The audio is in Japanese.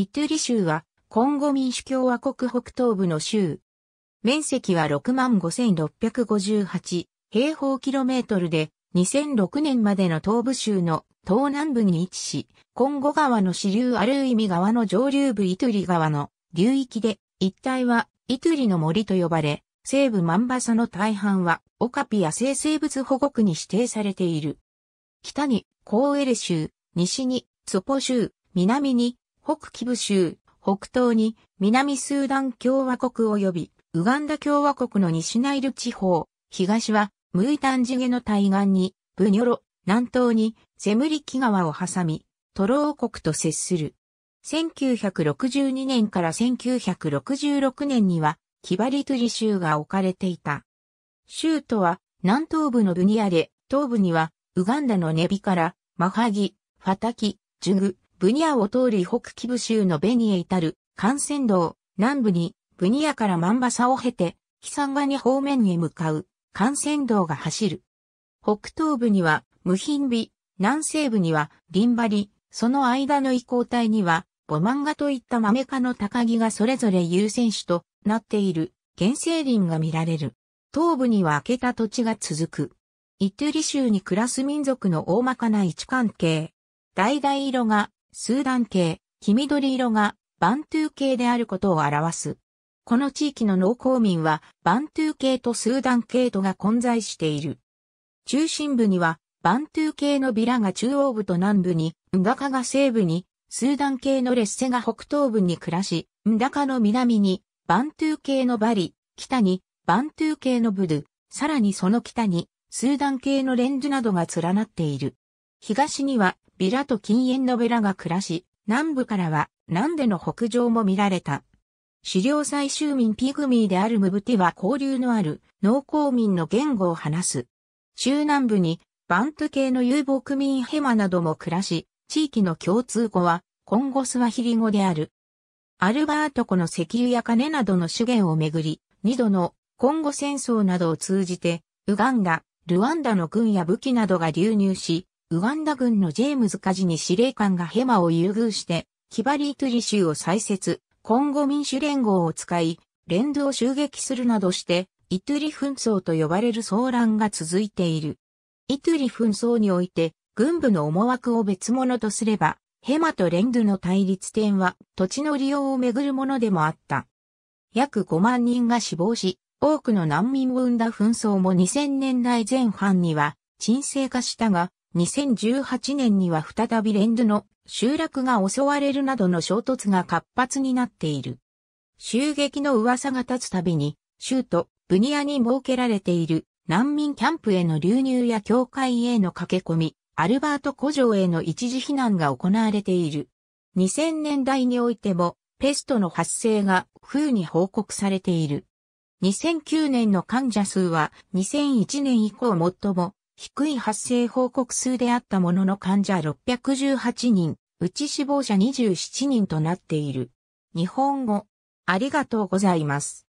イトゥリ州は、コンゴ民主共和国北東部の州。面積は65,658平方キロメートルで、2006年までの東部州の東南部に位置し、コンゴ川の支流ある意味川の上流部イトゥリ川の流域で、一帯はイトゥリの森と呼ばれ、西部マンバサの大半はオカピ野生生物保護区に指定されている。北にコーエレ州、西にツポ州、南に北キブ州、北東に南スーダン共和国及びウガンダ共和国の西ナイル地方、東はムイタンジゲの対岸にブニョロ、南東にセムリキ川を挟み、トロー国と接する。1962年から1966年にはキバリトゥリ州が置かれていた。州とは南東部のブニアで、東部にはウガンダのネビからマハギ、ファタキ、ジュグ、ブニアを通り北キブ州のベニエ至る、幹線道、南部に、ブニアからマンバサを経て、ヒサンガニ方面へ向かう、幹線道が走る。北東部には、ムヒンビ、南西部には、リンバリ、その間の移行帯には、ボマンガといったマメ科の高木がそれぞれ優先種となっている原生林が見られる。東部には開けた土地が続く。イトゥリ州に暮らす民族の大まかな位置関係。橙色がスーダン系、黄緑色がバントゥー系であることを表す。この地域の農耕民はバントゥー系とスーダン系とが混在している。中心部にはバントゥー系のビラが中央部と南部に、ンダカが西部に、スーダン系のレッセが北東部に暮らし、ンダカの南に、バントゥー系のバリ、北に、バントゥー系のブドゥ、さらにその北に、スーダン系のレンズなどが連なっている。東にはビラと禁煙のベラが暮らし、南部からは南での北上も見られた。狩猟採集民ピグミーであるムブティは交流のある農耕民の言語を話す。中南部にバント系の遊牧民ヘマなども暮らし、地域の共通語はコンゴスワヒリ語である。アルバート湖の石油や金などの資源をめぐり、二度のコンゴ戦争などを通じて、ウガンダ、ルワンダの軍や武器などが流入し、ウガンダ軍のジェームズ・カジに司令官がヘマを優遇して、キバリートリ州を再設、コンゴ民主連合を使い、連ドを襲撃するなどして、イトゥリ紛争と呼ばれる騒乱が続いている。イトゥリ紛争において、軍部の思惑を別物とすれば、ヘマとレンドゥの対立点は土地の利用をめぐるものでもあった。約5万人が死亡し、多くの難民を生んだ紛争も2000年代前半には沈静化したが、2018年には再びレンドの集落が襲われるなどの衝突が活発になっている。襲撃の噂が立つたびに、州都、ブニアに設けられている難民キャンプへの流入や教会への駆け込み、アルバート古城への一時避難が行われている。2000年代においても、ペストの発生が風に報告されている。2009年の患者数は2001年以降最も低い発生報告数であったものの患者618人、うち死亡者27人となっている。日本語、ありがとうございます。